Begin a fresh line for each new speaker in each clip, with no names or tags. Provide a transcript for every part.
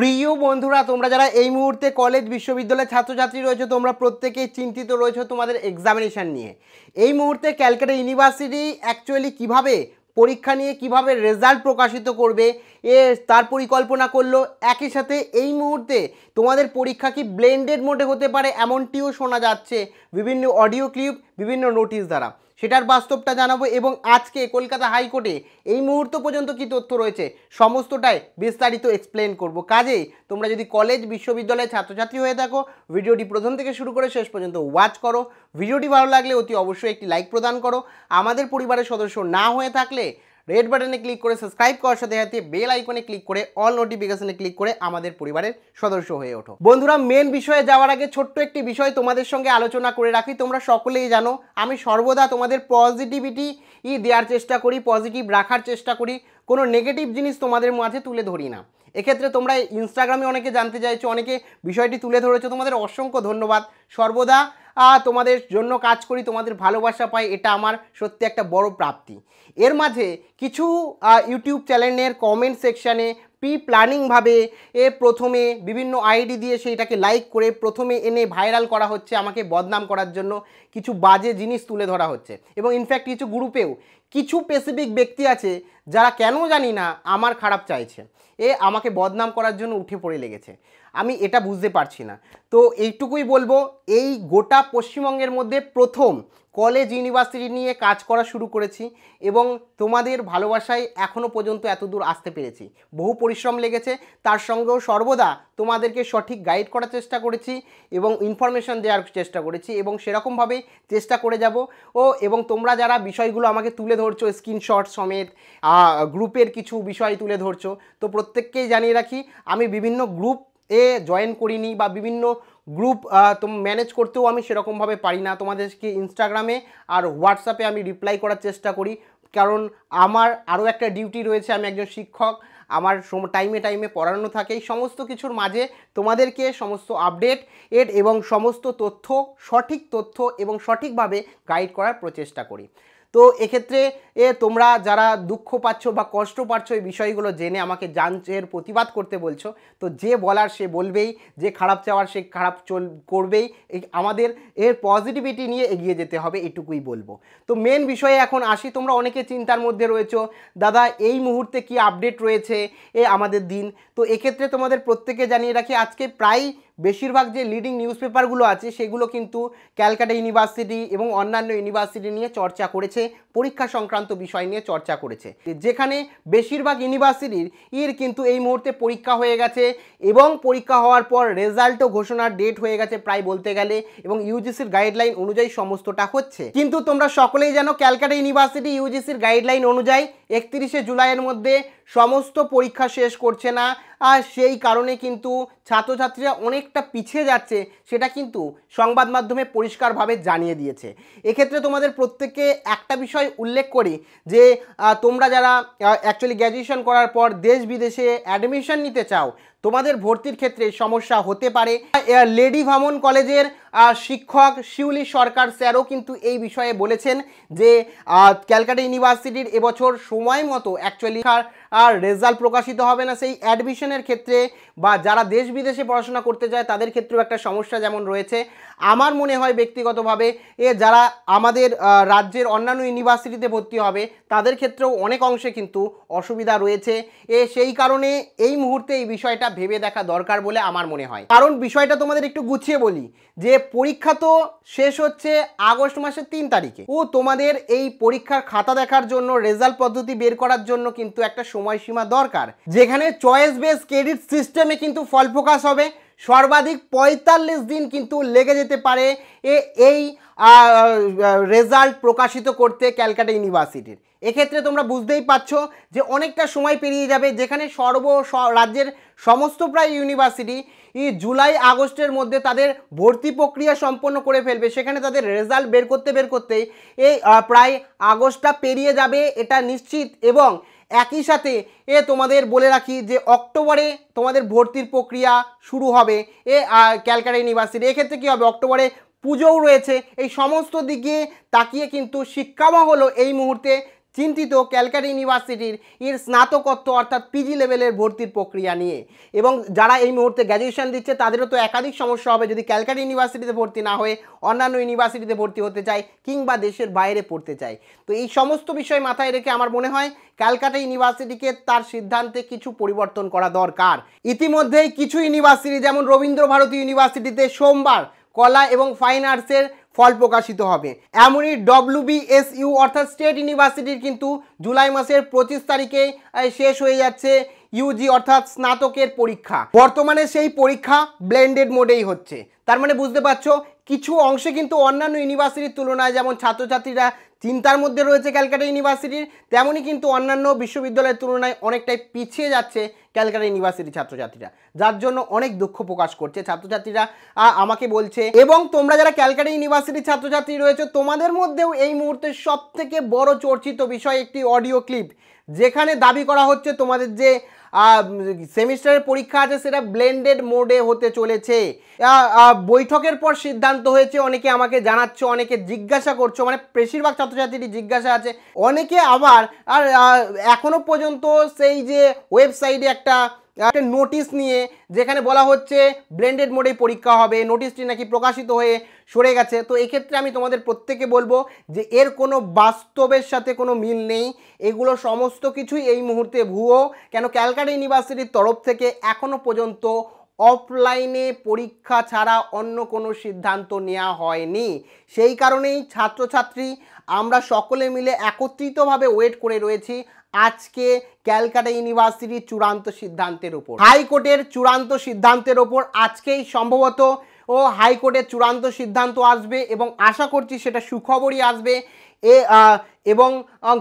প্রিয় বন্ধুরা তোমরা যারা এই মুহূর্তে কলেজ বিশ্ববিদ্যালয়ের ছাত্রছাত্রী রয়েছে তোমরা প্রত্যেকেই চিন্তিত রয়েছে তোমাদের এক্সামিনেশান নিয়ে এই মুহূর্তে ক্যালকাটা ইউনিভার্সিটি অ্যাকচুয়ালি কিভাবে পরীক্ষা নিয়ে কিভাবে রেজাল্ট প্রকাশিত করবে এ তার পরিকল্পনা করলো একই সাথে এই মুহূর্তে তোমাদের পরীক্ষা কি ব্লেন্ডেড মোডে হতে পারে এমনটিও শোনা যাচ্ছে বিভিন্ন অডিও ক্লিপ বিভিন্ন নোটিশ দ্বারা সেটার বাস্তবটা জানাবো এবং আজকে কলকাতা হাইকোর্টে এই মুহূর্ত পর্যন্ত কি তথ্য রয়েছে সমস্তটাই বিস্তারিত এক্সপ্লেন করব কাজেই তোমরা যদি কলেজ বিশ্ববিদ্যালয়ের ছাত্রছাত্রী হয়ে থাকো ভিডিওটি প্রথম থেকে শুরু করে শেষ পর্যন্ত ওয়াচ করো ভিডিওটি ভালো লাগলে অতি অবশ্যই একটি লাইক প্রদান করো আমাদের পরিবারের সদস্য না হয়ে থাকলে রেড বাটনে ক্লিক করে সাবস্ক্রাইব করার সাথে সাথে বেল আইকনে ক্লিক করে অল নোটিফিকেশনে ক্লিক করে আমাদের পরিবারের সদস্য হয়ে ওঠো বন্ধুরা মেন বিষয়ে যাওয়ার আগে ছোট্ট একটি বিষয় তোমাদের সঙ্গে আলোচনা করে রাখি তোমরা সকলেই জানো আমি সর্বদা তোমাদের পজিটিভিটি দেওয়ার চেষ্টা করি পজিটিভ রাখার চেষ্টা করি কোনো নেগেটিভ জিনিস তোমাদের মাঝে তুলে ধরি না এক্ষেত্রে তোমরা ইনস্টাগ্রামে অনেকে জানতে চাইছো অনেকে বিষয়টি তুলে ধরেছো তোমাদের অসংখ্য ধন্যবাদ সর্বদা তোমাদের জন্য কাজ করি তোমাদের ভালোবাসা পাই এটা আমার সত্যি একটা বড় প্রাপ্তি এর মাঝে কিছু ইউটিউব চ্যানেলের কমেন্ট সেকশানে প্রি প্ল্যানিংভাবে এ প্রথমে বিভিন্ন আইডি দিয়ে সেইটাকে লাইক করে প্রথমে এনে ভাইরাল করা হচ্ছে আমাকে বদনাম করার জন্য কিছু বাজে জিনিস তুলে ধরা হচ্ছে এবং ইনফ্যাক্ট কিছু গ্রুপেও কিছু স্পেসিফিক ব্যক্তি আছে যারা কেন জানি না আমার খারাপ চাইছে এ আমাকে বদনাম করার জন্য উঠে পড়ে লেগেছে আমি এটা বুঝতে পারছি না তো এইটুকুই বলবো এই গোটা পশ্চিমবঙ্গের মধ্যে প্রথম কলেজ ইউনিভার্সিটি নিয়ে কাজ করা শুরু করেছি এবং তোমাদের ভালোবাসায় এখনও পর্যন্ত এত দূর আসতে পেরেছি বহু পরিশ্রম লেগেছে তার সঙ্গেও সর্বদা তোমাদেরকে সঠিক গাইড করার চেষ্টা করেছি এবং ইনফরমেশন দেওয়ার চেষ্টা করেছি এবং সেরকমভাবেই চেষ্টা করে যাব ও এবং তোমরা যারা বিষয়গুলো আমাকে তুলে ধরছো স্ক্রিনশট সমেত গ্রুপের কিছু বিষয় তুলে ধরছো তো প্রত্যেককেই জানিয়ে রাখি আমি বিভিন্ন গ্রুপ এ জয়েন করিনি বা বিভিন্ন গ্রুপ ম্যানেজ করতেও আমি সেরকমভাবে পারি না তোমাদেরকে ইনস্টাগ্রামে আর হোয়াটসঅ্যাপে আমি রিপ্লাই করার চেষ্টা করি কারণ আমার আরও একটা ডিউটি রয়েছে আমি একজন শিক্ষক আমার টাইমে টাইমে পড়ানো থাকে এই সমস্ত কিছুর মাঝে তোমাদেরকে সমস্ত আপডেট এর এবং সমস্ত তথ্য সঠিক তথ্য এবং সঠিকভাবে গাইড করার প্রচেষ্টা করি তো এক্ষেত্রে এ তোমরা যারা দুঃখ পাচ্ছ বা কষ্ট পাচ্ছ এই বিষয়গুলো জেনে আমাকে এর প্রতিবাদ করতে বলছো তো যে বলার সে বলবেই যে খারাপ চাওয়ার সে খারাপ চল করবেই আমাদের এর পজিটিভিটি নিয়ে এগিয়ে যেতে হবে এটুকুই বলবো তো মেন বিষয়ে এখন আসি তোমরা অনেকে চিন্তার মধ্যে রয়েছো দাদা এই মুহূর্তে কি আপডেট রয়েছে এ আমাদের দিন তো এক্ষেত্রে তোমাদের প্রত্যেকে জানিয়ে রাখি আজকে প্রায় বেশিরভাগ যে লিডিং নিউজ পেপারগুলো আছে সেগুলো কিন্তু ক্যালকাটা ইউনিভার্সিটি এবং অন্যান্য ইউনিভার্সিটি নিয়ে চর্চা করেছে পরীক্ষা সংক্রান্ত বিষয় নিয়ে চর্চা করেছে যেখানে বেশিরভাগ ইউনিভার্সিটির ইর কিন্তু এই মুহূর্তে পরীক্ষা হয়ে গেছে এবং পরীক্ষা হওয়ার পর রেজাল্টও ঘোষণার ডেট হয়ে গেছে প্রায় বলতে গেলে এবং ইউজিসির গাইডলাইন অনুযায়ী সমস্তটা হচ্ছে কিন্তু তোমরা সকলেই জানো ক্যালকাটা ইউনিভার্সিটি ইউজিসির গাইডলাইন অনুযায়ী একত্রিশে জুলাইয়ের মধ্যে সমস্ত পরীক্ষা শেষ করছে না আর সেই কারণে কিন্তু ছাত্রছাত্রীরা অনেকটা পিছিয়ে যাচ্ছে সেটা কিন্তু সংবাদ মাধ্যমে পরিষ্কারভাবে জানিয়ে দিয়েছে এক্ষেত্রে তোমাদের প্রত্যেককে একটা বিষয় উল্লেখ করি যে তোমরা যারা অ্যাকচুয়ালি গ্র্যাজুয়েশন করার পর দেশ বিদেশে অ্যাডমিশন নিতে চাও তোমাদের ভর্তির ক্ষেত্রে সমস্যা হতে পারে লেডি ভামন কলেজের শিক্ষক শিউলি সরকার স্যারও কিন্তু এই বিষয়ে বলেছেন যে ক্যালকাটা ইউনিভার্সিটির এবছর সময় মতো অ্যাকচুয়ালি আর রেজাল্ট প্রকাশিত হবে না সেই অ্যাডমিশনের ক্ষেত্রে বা যারা দেশ বিদেশে পড়াশোনা করতে যায় তাদের ক্ষেত্রেও একটা সমস্যা যেমন রয়েছে আমার মনে হয় ব্যক্তিগতভাবে এ যারা আমাদের রাজ্যের অন্যান্য ইউনিভার্সিটিতে ভর্তি হবে তাদের ক্ষেত্রেও অনেক অংশে কিন্তু অসুবিধা রয়েছে এ সেই কারণে এই মুহূর্তে এই বিষয়টা ভেবে দেখা দরকার বলে আমার মনে হয় কারণ বিষয়টা তোমাদের একটু গুছিয়ে বলি যে পরীক্ষা তো শেষ হচ্ছে আগস্ট মাসের তিন তারিখে ও তোমাদের এই পরীক্ষার খাতা দেখার জন্য রেজাল্ট পদ্ধতি বের করার জন্য কিন্তু একটা সময়সীমা দরকার যেখানে চয়েস বেস ক্রেডিট সিস্টেমে কিন্তু ফল ফোকাস হবে সর্বাধিক পঁয়তাল্লিশ দিন কিন্তু লেগে যেতে পারে এই রেজাল্ট প্রকাশিত করতে ক্যালকাটা ইউনিভার্সিটির এক্ষেত্রে তোমরা বুঝতেই পারছ যে অনেকটা সময় পেরিয়ে যাবে যেখানে সর্ব রাজ্যের সমস্ত প্রায় ইউনিভার্সিটি জুলাই আগস্টের মধ্যে তাদের ভর্তি প্রক্রিয়া সম্পন্ন করে ফেলবে সেখানে তাদের রেজাল্ট বের করতে বের করতেই এই প্রায় আগস্টটা পেরিয়ে যাবে এটা নিশ্চিত এবং একই সাথে এ তোমাদের বলে রাখি যে অক্টোবরে তোমাদের ভর্তির প্রক্রিয়া শুরু হবে এ ক্যালকাটা ইউনিভার্সিটি এক্ষেত্রে কী হবে অক্টোবরে পুজোও রয়েছে এই সমস্ত দিকে তাকিয়ে কিন্তু শিক্ষামহলও এই মুহূর্তে চিন্তিত ক্যালকাটা ইউনিভার্সিটির এর স্নাতকত্ব অর্থাৎ পিজি লেভেলের ভর্তির প্রক্রিয়া নিয়ে এবং যারা এই মুহূর্তে গ্র্যাজুয়েশন দিচ্ছে তাদেরও তো একাধিক সমস্যা হবে যদি ক্যালকাটা ইউনিভার্সিটিতে ভর্তি না হয়ে অন্যান্য ইউনিভার্সিটিতে ভর্তি হতে চায় কিংবা দেশের বাইরে পড়তে চায় তো এই সমস্ত বিষয় মাথায় রেখে আমার মনে হয় ক্যালকাটা ইউনিভার্সিটিকে তার সিদ্ধান্তে কিছু পরিবর্তন করা দরকার ইতিমধ্যেই কিছু ইউনিভার্সিটি যেমন রবীন্দ্র ভারতী ইউনিভার্সিটিতে সোমবার কলা এবং ফাইন আর্টসের ফল প্রকাশিত হবে এমনই ডব্লিউবিএসইউ অর্থাৎ স্টেট ইউনিভার্সিটির কিন্তু জুলাই মাসের পঁচিশ তারিখে শেষ হয়ে যাচ্ছে ইউজি অর্থাৎ স্নাতকের পরীক্ষা বর্তমানে সেই পরীক্ষা ব্লেন্ডেড মোডেই হচ্ছে তার মানে বুঝতে পারছো কিছু অংশে কিন্তু অন্যান্য ইউনিভার্সিটির তুলনায় যেমন ছাত্রছাত্রীরা চিন্তার মধ্যে রয়েছে ক্যালকাটা ইউনিভার্সিটির তেমনই কিন্তু অন্যান্য বিশ্ববিদ্যালয়ের তুলনায় অনেকটাই পিছিয়ে যাচ্ছে ক্যালকাটা ইউনিভার্সিটির ছাত্রছাত্রীরা যার জন্য অনেক দুঃখ প্রকাশ করছে ছাত্রছাত্রীরা আমাকে বলছে এবং তোমরা যারা ক্যালকাটা ইউনিভার্সিটির ছাত্রছাত্রী রয়েছে তোমাদের মধ্যেও এই মুহূর্তে সবথেকে বড় চর্চিত বিষয় একটি অডিও ক্লিপ যেখানে দাবি করা হচ্ছে তোমাদের যে সেমিস্টারের পরীক্ষা আছে সেটা ব্লেন্ডেড মোডে হতে চলেছে বৈঠকের পর সিদ্ধান্ত হয়েছে অনেকে আমাকে জানাচ্ছ অনেকে জিজ্ঞাসা করছো মানে বেশিরভাগ ছাত্রছাত্রীরই জিজ্ঞাসা আছে অনেকে আবার আর এখনও পর্যন্ত সেই যে ওয়েবসাইটে একটা একটা নোটিশ নিয়ে যেখানে বলা হচ্ছে ব্লেন্ডেড মোডেই পরীক্ষা হবে নোটিশটি নাকি প্রকাশিত হয়ে সরে গেছে তো এক্ষেত্রে আমি তোমাদের প্রত্যেকে বলবো যে এর কোনো বাস্তবের সাথে কোনো মিল নেই এগুলো সমস্ত কিছুই এই মুহূর্তে ভুয়ো কেন ক্যালকাটা ইউনিভার্সিটির তরফ থেকে এখনও পর্যন্ত অফলাইনে পরীক্ষা ছাড়া অন্য কোনো সিদ্ধান্ত নেওয়া হয়নি সেই কারণেই ছাত্রছাত্রী আমরা সকলে মিলে একত্রিতভাবে ওয়েট করে রয়েছি আজকে ক্যালকাটা ইউনিভার্সিটির চূড়ান্ত সিদ্ধান্তের উপর হাইকোর্টের চূড়ান্ত সিদ্ধান্তের ওপর আজকেই সম্ভবত ও হাইকোর্টের চূড়ান্ত সিদ্ধান্ত আসবে এবং আশা করছি সেটা সুখবরই আসবে এ এবং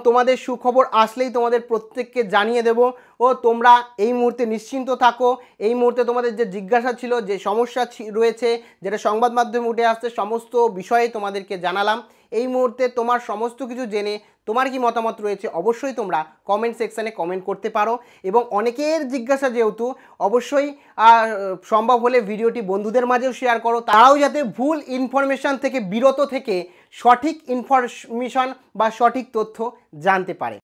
তোমাদের সুখবর আসলেই তোমাদের প্রত্যেককে জানিয়ে দেব ও তোমরা এই মুহূর্তে নিশ্চিন্ত থাকো এই মুহূর্তে তোমাদের যে জিজ্ঞাসা ছিল যে সমস্যা রয়েছে যেটা সংবাদ মাধ্যমে উঠে আসছে সমস্ত বিষয়ে তোমাদেরকে জানালাম এই মুহূর্তে তোমার সমস্ত কিছু জেনে তোমার কি মতামত রয়েছে অবশ্যই তোমরা কমেন্ট সেকশানে কমেন্ট করতে পারো এবং অনেকের জিজ্ঞাসা যেহেতু অবশ্যই সম্ভব হলে ভিডিওটি বন্ধুদের মাঝেও শেয়ার করো তারাও যাতে ভুল ইনফরমেশান থেকে বিরত থেকে সঠিক ইনফরমেশন বা সঠিক তথ্য জানতে পারে